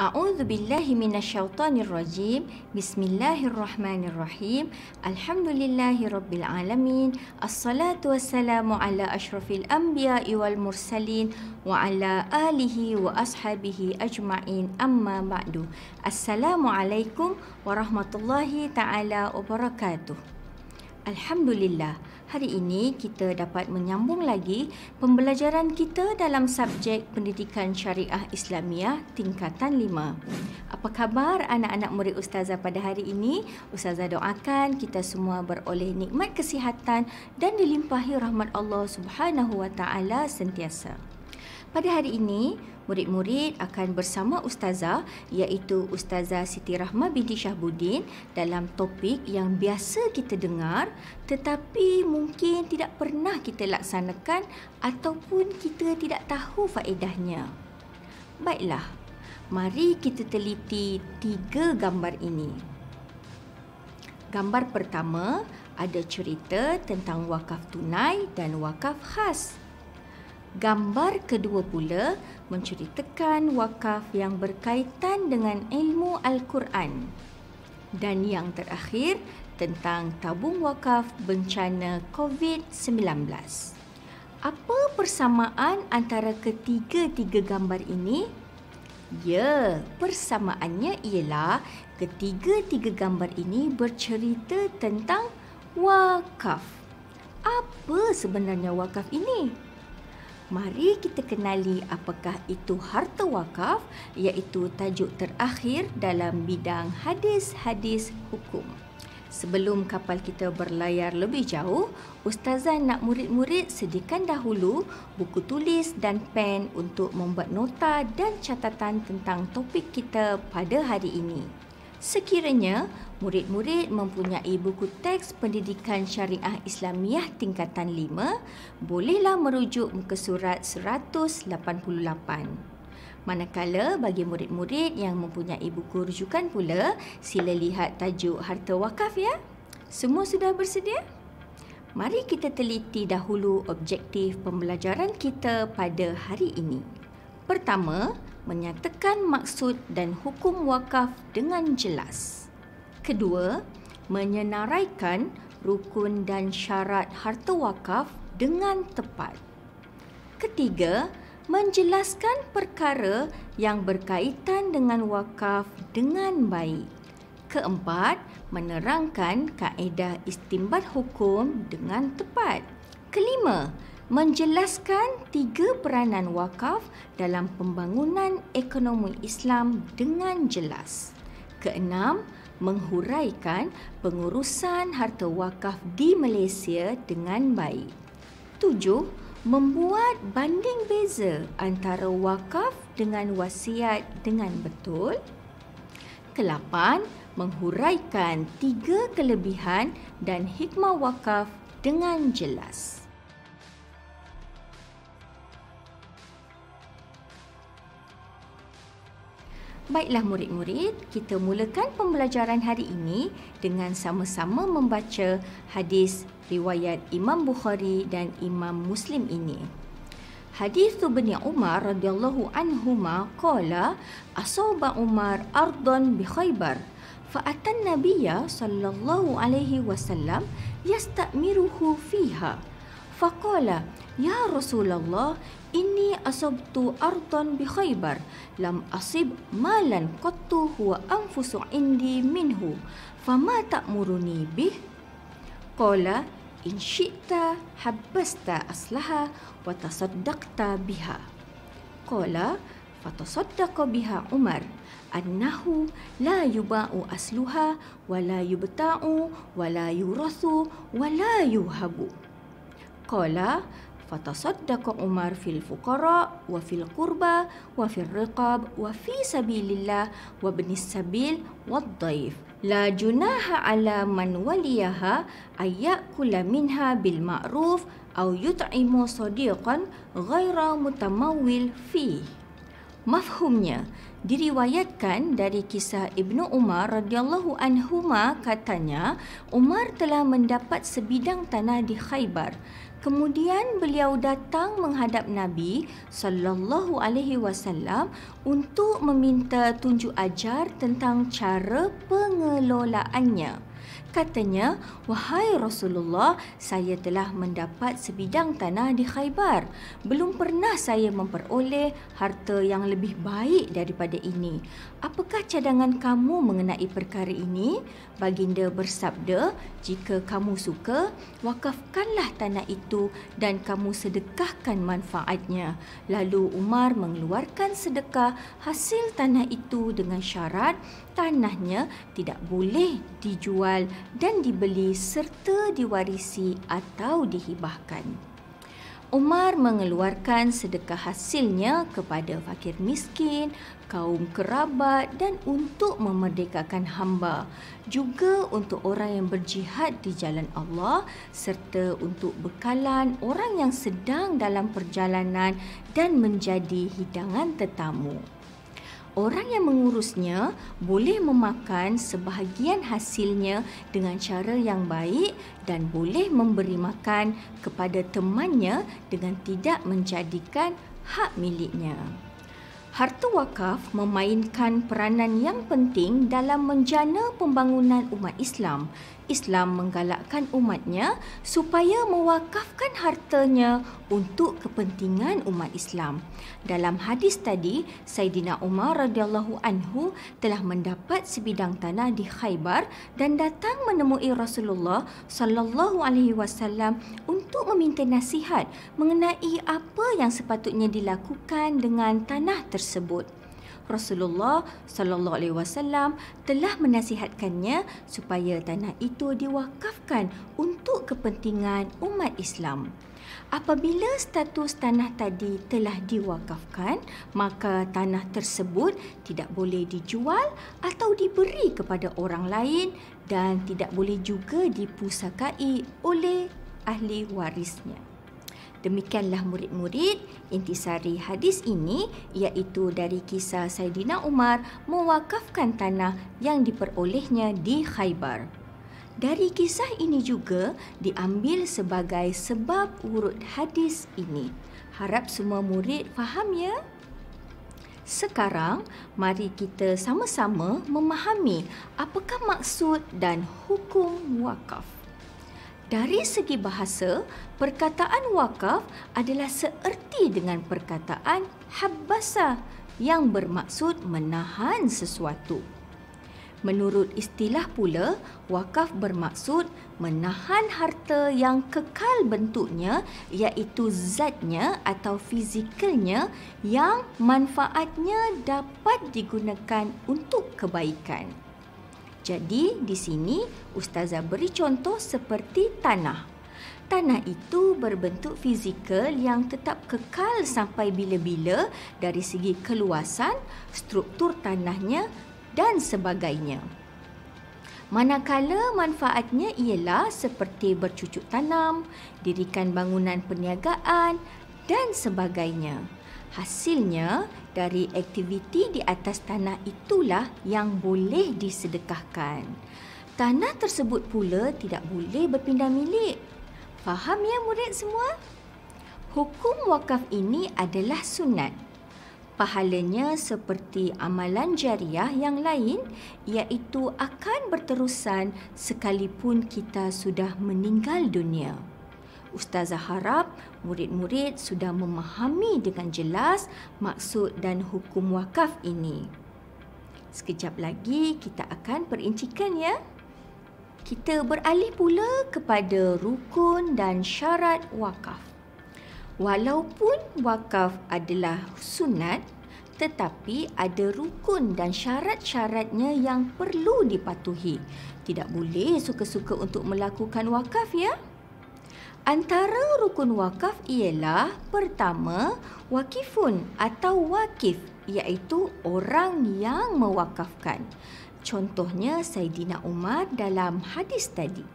A'udzu billahi minasyaitonir rajim. Bismillahirrahmanirrahim. Alhamdulillahi rabbil alamin. Assalatu wassalamu ala asyrafil anbiya'i wal mursalin wa ala alihi wa ashabihi ajma'in amma ba'du. Assalamualaikum warahmatullahi taala wabarakatuh. Alhamdulillah, hari ini kita dapat menyambung lagi pembelajaran kita dalam subjek pendidikan syariah Islamiah tingkatan 5. Apa khabar anak-anak murid ustazah pada hari ini? Ustazah doakan kita semua beroleh nikmat kesihatan dan dilimpahi rahmat Allah Subhanahu wa taala sentiasa. Pada hari ini, murid-murid akan bersama Ustazah iaitu Ustazah Siti Rahma binti Syahbudin dalam topik yang biasa kita dengar tetapi mungkin tidak pernah kita laksanakan ataupun kita tidak tahu faedahnya. Baiklah, mari kita teliti tiga gambar ini. Gambar pertama ada cerita tentang wakaf tunai dan wakaf khas. Gambar kedua pula menceritakan wakaf yang berkaitan dengan ilmu Al-Quran. Dan yang terakhir tentang tabung wakaf bencana COVID-19. Apa persamaan antara ketiga-tiga gambar ini? Ya, persamaannya ialah ketiga-tiga gambar ini bercerita tentang wakaf. Apa sebenarnya wakaf ini? mari kita kenali apakah itu harta wakaf iaitu tajuk terakhir dalam bidang hadis-hadis hukum. Sebelum kapal kita berlayar lebih jauh, ustazah nak murid-murid sediakan dahulu buku tulis dan pen untuk membuat nota dan catatan tentang topik kita pada hari ini. Sekiranya Murid-murid mempunyai buku teks pendidikan syariah Islamiah tingkatan 5 bolehlah merujuk muka surat 188. Manakala bagi murid-murid yang mempunyai buku rujukan pula, sila lihat tajuk harta wakaf ya. Semua sudah bersedia? Mari kita teliti dahulu objektif pembelajaran kita pada hari ini. Pertama, menyatakan maksud dan hukum wakaf dengan jelas kedua, menyenaraikan rukun dan syarat harta wakaf dengan tepat. Ketiga, menjelaskan perkara yang berkaitan dengan wakaf dengan baik. Keempat, menerangkan kaedah istimbat hukum dengan tepat. Kelima, menjelaskan tiga peranan wakaf dalam pembangunan ekonomi Islam dengan jelas. Keenam, menghuraikan pengurusan harta wakaf di Malaysia dengan baik. Tujuh, Membuat banding beza antara wakaf dengan wasiat dengan betul. Kelapan, Menghuraikan tiga kelebihan dan hikmah wakaf dengan jelas. Baiklah murid-murid, kita mulakan pembelajaran hari ini dengan sama-sama membaca hadis riwayat Imam Bukhari dan Imam Muslim ini. Hadis tu bani Umar radhiyallahu anhu ma qala asaba Umar ardan bi Khaybar fa atan nabiyya sallallahu alaihi wasallam yastamiruhu fiha fa qala Ya Rasulullah, inni asabtu ardan bi khaybar, lam asib malan qattu huwa anfusu indi minhu, fama ta'muruni bih? Qala, in syi'ta habasta aslaha wa tasaddaqta biha. Qala, fatasaddaqa biha Umar, annahu la yuba'u asluha wa la yubta'u wa la yurasu wa la yuhabu. Qala, fatasaddaqa فتصدق عمر في الفقراء وفي القربى وفي الرقاب وفي سبيل الله وابن السبيل والضيف لا جناح على من وليها أن يأكل منها بالمعروف أو يطعم صديقا غير متمول فيه Mafhumnya, diriwayatkan dari kisah Ibnu Umar radhiyallahu anhuma katanya, Umar telah mendapat sebidang tanah di Khaybar. Kemudian beliau datang menghadap Nabi sallallahu alaihi wasallam untuk meminta tunjuk ajar tentang cara pengelolaannya. Katanya, "Wahai Rasulullah, saya telah mendapat sebidang tanah di Khaibar. Belum pernah saya memperoleh harta yang lebih baik daripada ini. Apakah cadangan kamu mengenai perkara ini? Baginda bersabda, jika kamu suka, wakafkanlah tanah itu dan kamu sedekahkan manfaatnya. Lalu Umar mengeluarkan sedekah hasil tanah itu dengan syarat tanahnya tidak boleh dijual dan dibeli serta diwarisi atau dihibahkan. Umar mengeluarkan sedekah hasilnya kepada fakir miskin, kaum kerabat dan untuk memerdekakan hamba, juga untuk orang yang berjihad di jalan Allah serta untuk bekalan orang yang sedang dalam perjalanan dan menjadi hidangan tetamu orang yang mengurusnya boleh memakan sebahagian hasilnya dengan cara yang baik dan boleh memberi makan kepada temannya dengan tidak menjadikan hak miliknya. Harta wakaf memainkan peranan yang penting dalam menjana pembangunan umat Islam. Islam menggalakkan umatnya supaya mewakafkan hartanya untuk kepentingan umat Islam. Dalam hadis tadi, Saidina Umar radhiyallahu anhu telah mendapat sebidang tanah di Khaybar dan datang menemui Rasulullah sallallahu alaihi wasallam untuk meminta nasihat mengenai apa yang sepatutnya dilakukan dengan tanah tersebut tersebut. Rasulullah sallallahu alaihi wasallam telah menasihatkannya supaya tanah itu diwakafkan untuk kepentingan umat Islam. Apabila status tanah tadi telah diwakafkan, maka tanah tersebut tidak boleh dijual atau diberi kepada orang lain dan tidak boleh juga dipusakai oleh ahli warisnya. Demikianlah murid-murid intisari hadis ini iaitu dari kisah Saidina Umar mewakafkan tanah yang diperolehnya di Khaybar. Dari kisah ini juga diambil sebagai sebab urut hadis ini. Harap semua murid faham ya. Sekarang mari kita sama-sama memahami apakah maksud dan hukum wakaf. Dari segi bahasa, perkataan wakaf adalah seerti dengan perkataan habbasa yang bermaksud menahan sesuatu. Menurut istilah pula, wakaf bermaksud menahan harta yang kekal bentuknya iaitu zatnya atau fizikalnya yang manfaatnya dapat digunakan untuk kebaikan. Jadi di sini ustazah beri contoh seperti tanah. Tanah itu berbentuk fizikal yang tetap kekal sampai bila-bila dari segi keluasan, struktur tanahnya dan sebagainya. Manakala manfaatnya ialah seperti bercucuk tanam, dirikan bangunan perniagaan dan sebagainya. Hasilnya dari aktiviti di atas tanah itulah yang boleh disedekahkan. Tanah tersebut pula tidak boleh berpindah milik. Faham ya murid semua? Hukum wakaf ini adalah sunat. Pahalanya seperti amalan jariah yang lain iaitu akan berterusan sekalipun kita sudah meninggal dunia. Ustazah harap murid-murid sudah memahami dengan jelas maksud dan hukum wakaf ini. Sekejap lagi kita akan perincikan ya. Kita beralih pula kepada rukun dan syarat wakaf. Walaupun wakaf adalah sunat, tetapi ada rukun dan syarat-syaratnya yang perlu dipatuhi. Tidak boleh suka-suka untuk melakukan wakaf ya. Antara rukun wakaf ialah pertama, wakifun atau wakif iaitu orang yang mewakafkan. Contohnya Saidina Umar dalam hadis tadi.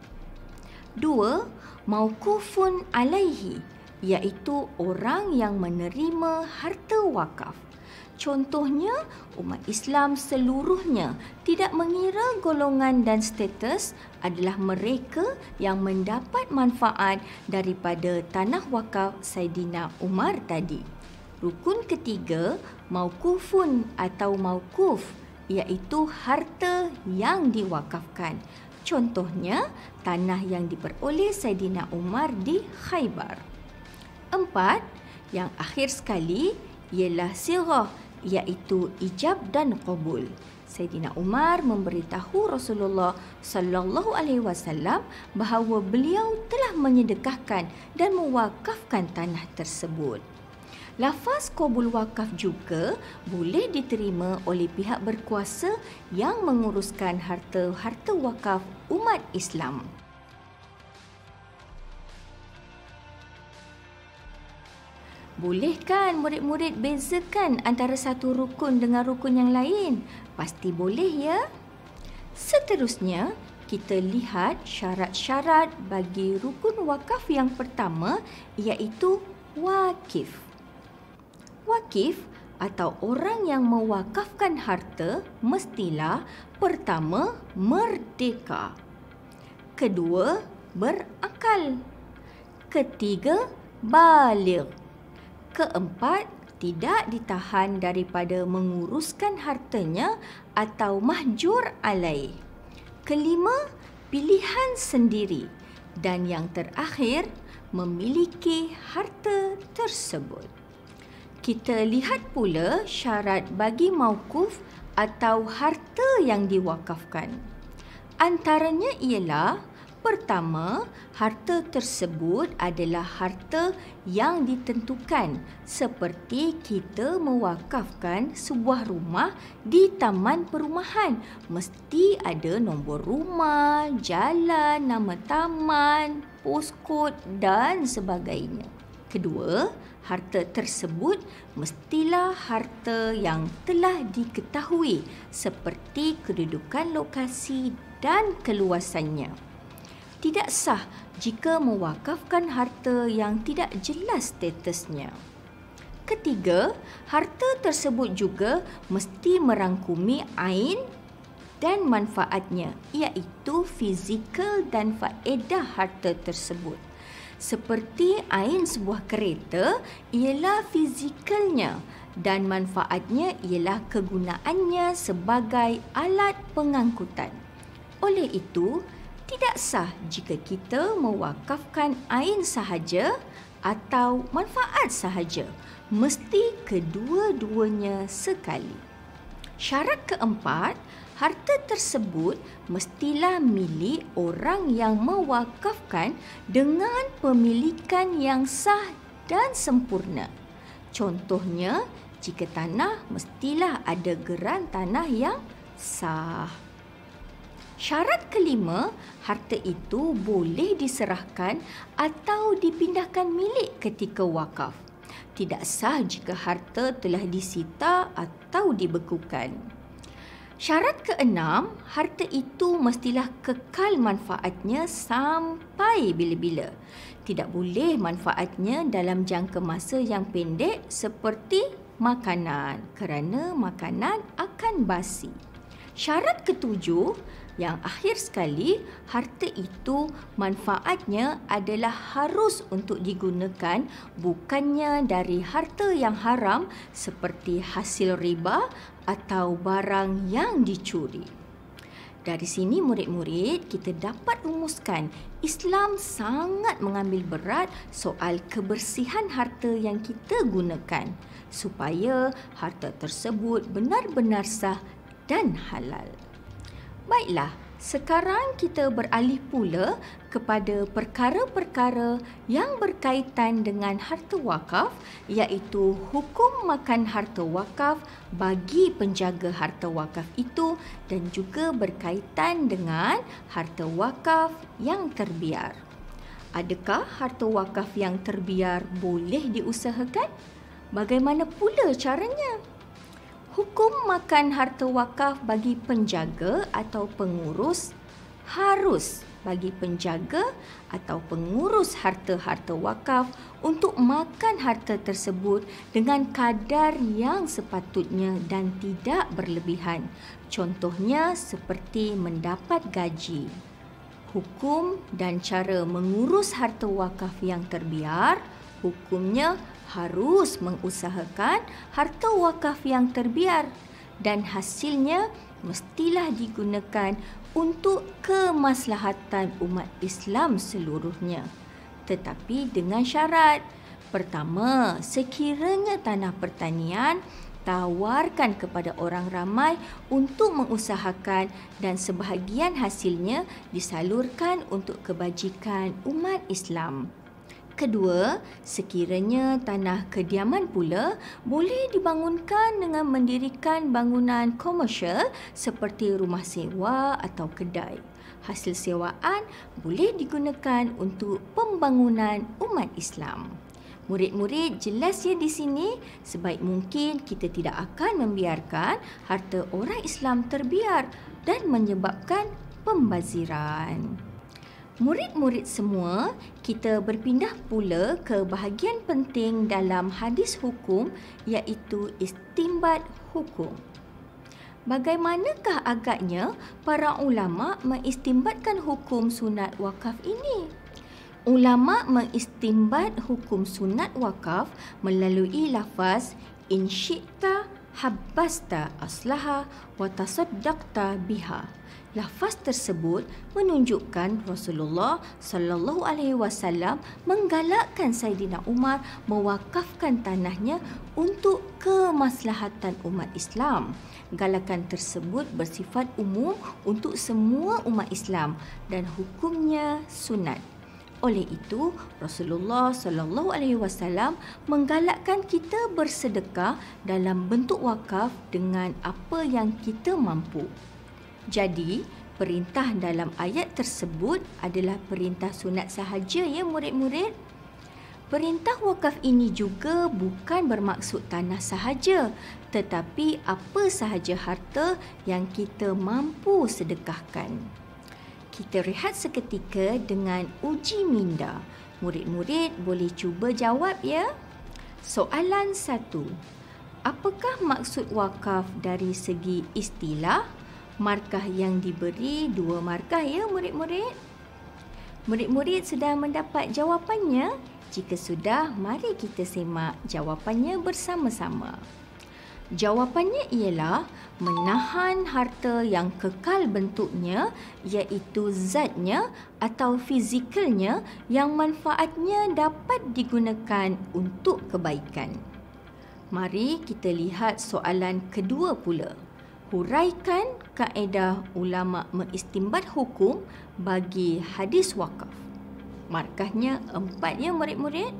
Dua, mauqufun alaihi iaitu orang yang menerima harta wakaf. Contohnya, umat Islam seluruhnya tidak mengira golongan dan status adalah mereka yang mendapat manfaat daripada tanah wakaf Saidina Umar tadi. Rukun ketiga, maukufun atau maukuf iaitu harta yang diwakafkan. Contohnya, tanah yang diperoleh Saidina Umar di Khaybar. Empat, yang akhir sekali ialah sirah iaitu ijab dan qabul. Sayyidina Umar memberitahu Rasulullah sallallahu alaihi wasallam bahawa beliau telah menyedekahkan dan mewakafkan tanah tersebut. Lafaz qabul wakaf juga boleh diterima oleh pihak berkuasa yang menguruskan harta-harta wakaf umat Islam. Boleh kan murid-murid bezakan antara satu rukun dengan rukun yang lain? Pasti boleh ya. Seterusnya, kita lihat syarat-syarat bagi rukun wakaf yang pertama iaitu wakif. Wakif atau orang yang mewakafkan harta mestilah pertama merdeka. Kedua, berakal. Ketiga, baligh. Keempat, tidak ditahan daripada menguruskan hartanya atau mahjur alai. Kelima, pilihan sendiri. Dan yang terakhir, memiliki harta tersebut. Kita lihat pula syarat bagi maukuf atau harta yang diwakafkan. Antaranya ialah Pertama, harta tersebut adalah harta yang ditentukan seperti kita mewakafkan sebuah rumah di taman perumahan. Mesti ada nombor rumah, jalan, nama taman, poskod dan sebagainya. Kedua, harta tersebut mestilah harta yang telah diketahui seperti kedudukan lokasi dan keluasannya tidak sah jika mewakafkan harta yang tidak jelas statusnya. Ketiga, harta tersebut juga mesti merangkumi ain dan manfaatnya iaitu fizikal dan faedah harta tersebut. Seperti ain sebuah kereta ialah fizikalnya dan manfaatnya ialah kegunaannya sebagai alat pengangkutan. Oleh itu, tidak sah jika kita mewakafkan ain sahaja atau manfaat sahaja. Mesti kedua-duanya sekali. Syarat keempat, harta tersebut mestilah milik orang yang mewakafkan dengan pemilikan yang sah dan sempurna. Contohnya, jika tanah mestilah ada geran tanah yang sah. Syarat kelima, harta itu boleh diserahkan atau dipindahkan milik ketika wakaf. Tidak sah jika harta telah disita atau dibekukan. Syarat keenam, harta itu mestilah kekal manfaatnya sampai bila-bila. Tidak boleh manfaatnya dalam jangka masa yang pendek seperti makanan kerana makanan akan basi. Syarat ketujuh yang akhir sekali harta itu manfaatnya adalah harus untuk digunakan bukannya dari harta yang haram seperti hasil riba atau barang yang dicuri. Dari sini murid-murid kita dapat rumuskan Islam sangat mengambil berat soal kebersihan harta yang kita gunakan supaya harta tersebut benar-benar sah dan halal. Baiklah, sekarang kita beralih pula kepada perkara-perkara yang berkaitan dengan harta wakaf iaitu hukum makan harta wakaf bagi penjaga harta wakaf itu dan juga berkaitan dengan harta wakaf yang terbiar. Adakah harta wakaf yang terbiar boleh diusahakan? Bagaimana pula caranya? hukum makan harta wakaf bagi penjaga atau pengurus harus bagi penjaga atau pengurus harta-harta wakaf untuk makan harta tersebut dengan kadar yang sepatutnya dan tidak berlebihan. Contohnya seperti mendapat gaji. Hukum dan cara mengurus harta wakaf yang terbiar, hukumnya harus mengusahakan harta wakaf yang terbiar dan hasilnya mestilah digunakan untuk kemaslahatan umat Islam seluruhnya tetapi dengan syarat pertama sekiranya tanah pertanian tawarkan kepada orang ramai untuk mengusahakan dan sebahagian hasilnya disalurkan untuk kebajikan umat Islam Kedua, sekiranya tanah kediaman pula boleh dibangunkan dengan mendirikan bangunan komersial seperti rumah sewa atau kedai. Hasil sewaan boleh digunakan untuk pembangunan umat Islam. Murid-murid jelas ya di sini sebaik mungkin kita tidak akan membiarkan harta orang Islam terbiar dan menyebabkan pembaziran murid-murid semua, kita berpindah pula ke bahagian penting dalam hadis hukum iaitu istimbat hukum. Bagaimanakah agaknya para ulama mengistimbatkan hukum sunat wakaf ini? Ulama mengistimbat hukum sunat wakaf melalui lafaz insyikta habbasta aslaha wa tasaddaqta biha lafaz tersebut menunjukkan Rasulullah sallallahu alaihi wasallam menggalakkan Saidina Umar mewakafkan tanahnya untuk kemaslahatan umat Islam. Galakan tersebut bersifat umum untuk semua umat Islam dan hukumnya sunat. Oleh itu, Rasulullah sallallahu alaihi wasallam menggalakkan kita bersedekah dalam bentuk wakaf dengan apa yang kita mampu. Jadi, perintah dalam ayat tersebut adalah perintah sunat sahaja ya murid-murid. Perintah wakaf ini juga bukan bermaksud tanah sahaja tetapi apa sahaja harta yang kita mampu sedekahkan. Kita rehat seketika dengan uji minda. Murid-murid boleh cuba jawab ya. Soalan satu. Apakah maksud wakaf dari segi istilah? markah yang diberi dua markah ya murid-murid. Murid-murid sudah mendapat jawapannya? Jika sudah, mari kita semak jawapannya bersama-sama. Jawapannya ialah menahan harta yang kekal bentuknya iaitu zatnya atau fizikalnya yang manfaatnya dapat digunakan untuk kebaikan. Mari kita lihat soalan kedua pula. Huraikan kaedah ulama mengistimbat hukum bagi hadis wakaf. Markahnya empatnya murid-murid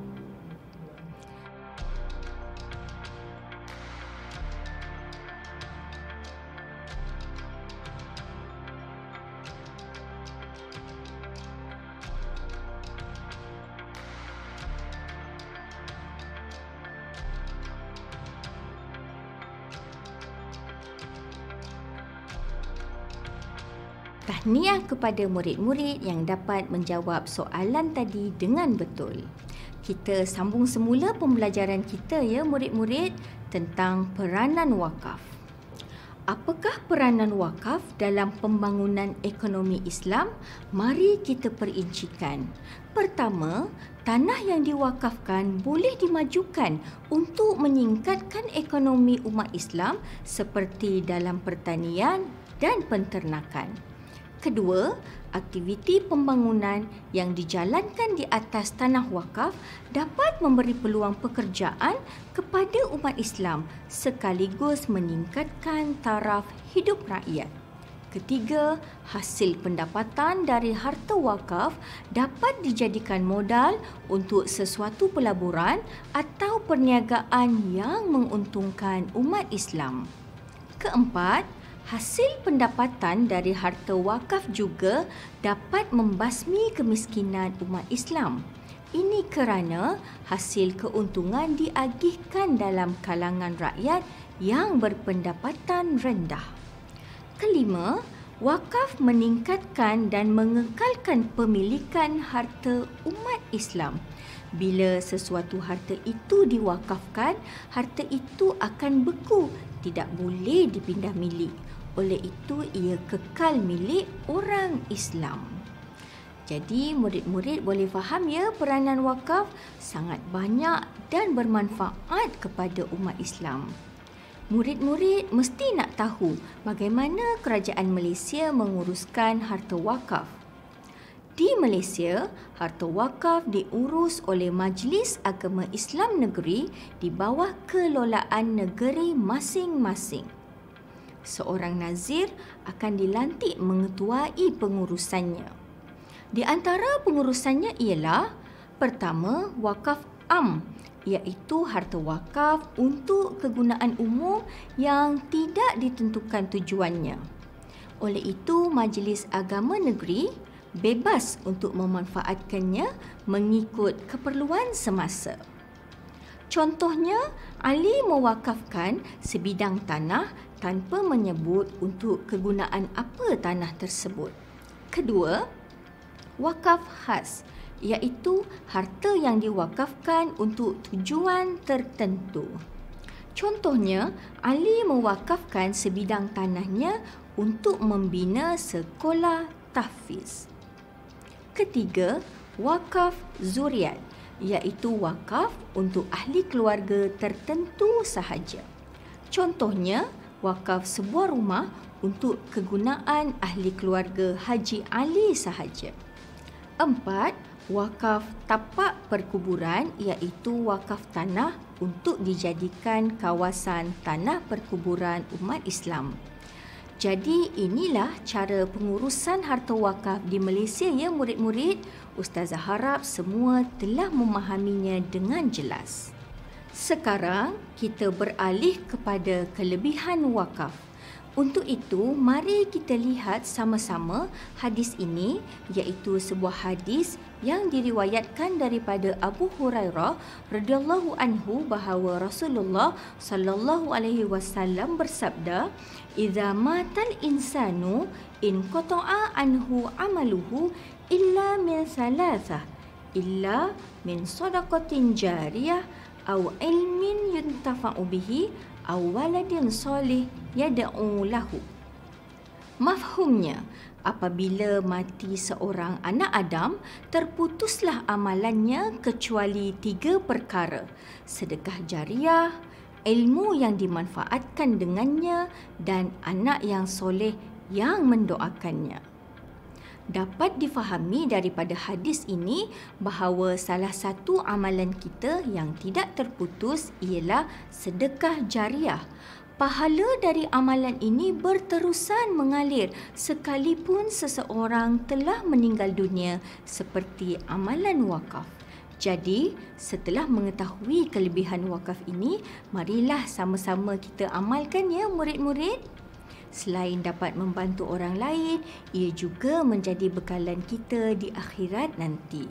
Tahniah kepada murid-murid yang dapat menjawab soalan tadi dengan betul. Kita sambung semula pembelajaran kita ya murid-murid tentang peranan wakaf. Apakah peranan wakaf dalam pembangunan ekonomi Islam? Mari kita perincikan. Pertama, tanah yang diwakafkan boleh dimajukan untuk meningkatkan ekonomi umat Islam seperti dalam pertanian dan penternakan kedua, aktiviti pembangunan yang dijalankan di atas tanah wakaf dapat memberi peluang pekerjaan kepada umat Islam sekaligus meningkatkan taraf hidup rakyat. Ketiga, hasil pendapatan dari harta wakaf dapat dijadikan modal untuk sesuatu pelaburan atau perniagaan yang menguntungkan umat Islam. Keempat, hasil pendapatan dari harta wakaf juga dapat membasmi kemiskinan umat Islam. Ini kerana hasil keuntungan diagihkan dalam kalangan rakyat yang berpendapatan rendah. Kelima, wakaf meningkatkan dan mengekalkan pemilikan harta umat Islam. Bila sesuatu harta itu diwakafkan, harta itu akan beku, tidak boleh dipindah milik. Oleh itu ia kekal milik orang Islam. Jadi murid-murid boleh faham ya peranan wakaf sangat banyak dan bermanfaat kepada umat Islam. Murid-murid mesti nak tahu bagaimana kerajaan Malaysia menguruskan harta wakaf. Di Malaysia, harta wakaf diurus oleh Majlis Agama Islam Negeri di bawah kelolaan negeri masing-masing seorang nazir akan dilantik mengetuai pengurusannya. Di antara pengurusannya ialah pertama wakaf am iaitu harta wakaf untuk kegunaan umum yang tidak ditentukan tujuannya. Oleh itu, Majlis Agama Negeri bebas untuk memanfaatkannya mengikut keperluan semasa. Contohnya, Ali mewakafkan sebidang tanah tanpa menyebut untuk kegunaan apa tanah tersebut. Kedua, wakaf khas iaitu harta yang diwakafkan untuk tujuan tertentu. Contohnya, Ali mewakafkan sebidang tanahnya untuk membina sekolah tahfiz. Ketiga, wakaf zuriat iaitu wakaf untuk ahli keluarga tertentu sahaja. Contohnya, wakaf sebuah rumah untuk kegunaan ahli keluarga Haji Ali sahaja. Empat, wakaf tapak perkuburan iaitu wakaf tanah untuk dijadikan kawasan tanah perkuburan umat Islam. Jadi inilah cara pengurusan harta wakaf di Malaysia ya murid-murid. Ustazah harap semua telah memahaminya dengan jelas. Sekarang kita beralih kepada kelebihan wakaf. Untuk itu, mari kita lihat sama-sama hadis ini iaitu sebuah hadis yang diriwayatkan daripada Abu Hurairah radhiyallahu anhu bahawa Rasulullah sallallahu alaihi wasallam bersabda, idza matal insanu in qata'a anhu amaluhu illa min salasah illa min sadaqatin jariyah aw ilmin yuntafa'u bihi aw waladin salih yad'u lahu mafhumnya apabila mati seorang anak adam terputuslah amalannya kecuali tiga perkara sedekah jariah ilmu yang dimanfaatkan dengannya dan anak yang soleh yang mendoakannya. Dapat difahami daripada hadis ini bahawa salah satu amalan kita yang tidak terputus ialah sedekah jariah. Pahala dari amalan ini berterusan mengalir sekalipun seseorang telah meninggal dunia seperti amalan wakaf. Jadi, setelah mengetahui kelebihan wakaf ini, marilah sama-sama kita amalkan ya murid-murid. Selain dapat membantu orang lain, ia juga menjadi bekalan kita di akhirat nanti.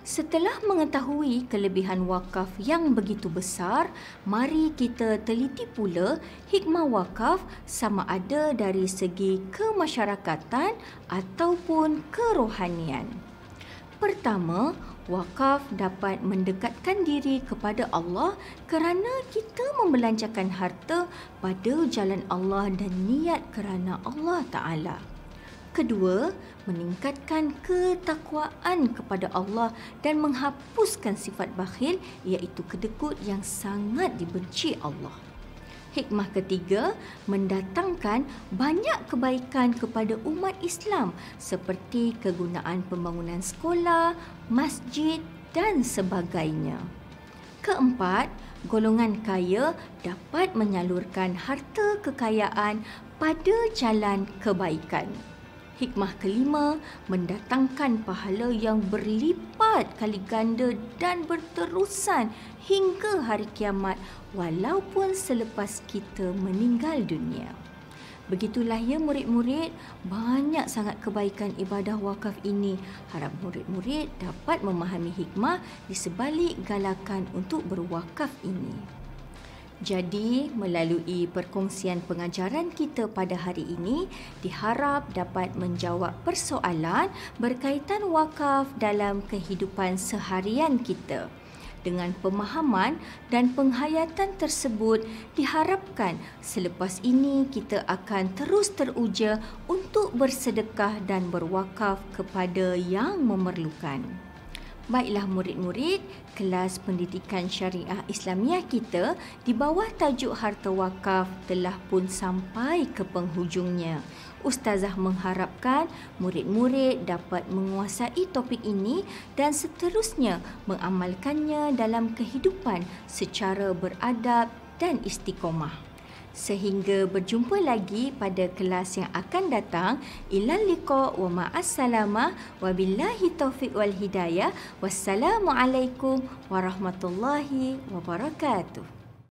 Setelah mengetahui kelebihan wakaf yang begitu besar, mari kita teliti pula hikmah wakaf sama ada dari segi kemasyarakatan ataupun kerohanian. Pertama, wakaf dapat mendekatkan diri kepada Allah kerana kita membelanjakan harta pada jalan Allah dan niat kerana Allah Ta'ala. Kedua, meningkatkan ketakwaan kepada Allah dan menghapuskan sifat bakhil iaitu kedekut yang sangat dibenci Allah hikmah ketiga mendatangkan banyak kebaikan kepada umat Islam seperti kegunaan pembangunan sekolah, masjid dan sebagainya. Keempat, golongan kaya dapat menyalurkan harta kekayaan pada jalan kebaikan. Hikmah kelima mendatangkan pahala yang berlipat kali ganda dan berterusan hingga hari kiamat walaupun selepas kita meninggal dunia. Begitulah ya murid-murid, banyak sangat kebaikan ibadah wakaf ini. Harap murid-murid dapat memahami hikmah di sebalik galakan untuk berwakaf ini. Jadi, melalui perkongsian pengajaran kita pada hari ini, diharap dapat menjawab persoalan berkaitan wakaf dalam kehidupan seharian kita. Dengan pemahaman dan penghayatan tersebut, diharapkan selepas ini kita akan terus teruja untuk bersedekah dan berwakaf kepada yang memerlukan. Baiklah murid-murid, kelas pendidikan syariah Islamiah kita di bawah tajuk harta wakaf telah pun sampai ke penghujungnya. Ustazah mengharapkan murid-murid dapat menguasai topik ini dan seterusnya mengamalkannya dalam kehidupan secara beradab dan istiqomah. Sehingga berjumpa lagi pada kelas yang akan datang. Ilal liqa wa ma'assalama wa billahi taufiq wal hidayah. Wassalamualaikum warahmatullahi wabarakatuh.